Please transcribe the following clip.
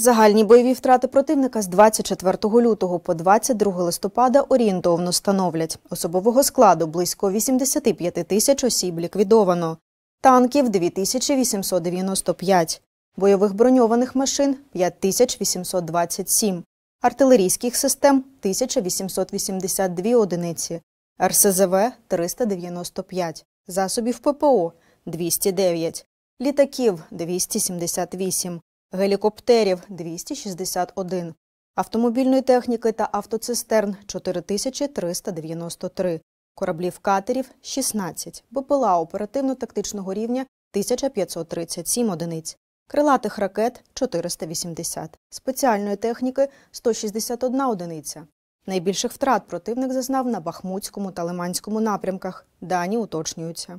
Загальні бойові втрати противника з 24 лютого по 22 листопада орієнтовно становлять особового складу близько 85 тисяч осіб ліквідовано, танків 2895, бойових броньованих машин 5827, артилерійських систем 1882 одиниці, РСЗВ 395, засобів ППО 209, літаків 278 гелікоптерів 261, автомобільної техніки та автоцистерн 4393, кораблів катерів 16, БПЛА оперативно-тактичного рівня 1537 одиниць, крилатих ракет 480, спеціальної техніки 161 одиниця. Найбільших втрат противник зазнав на Бахмутському та Лиманському напрямках. Дані уточнюються.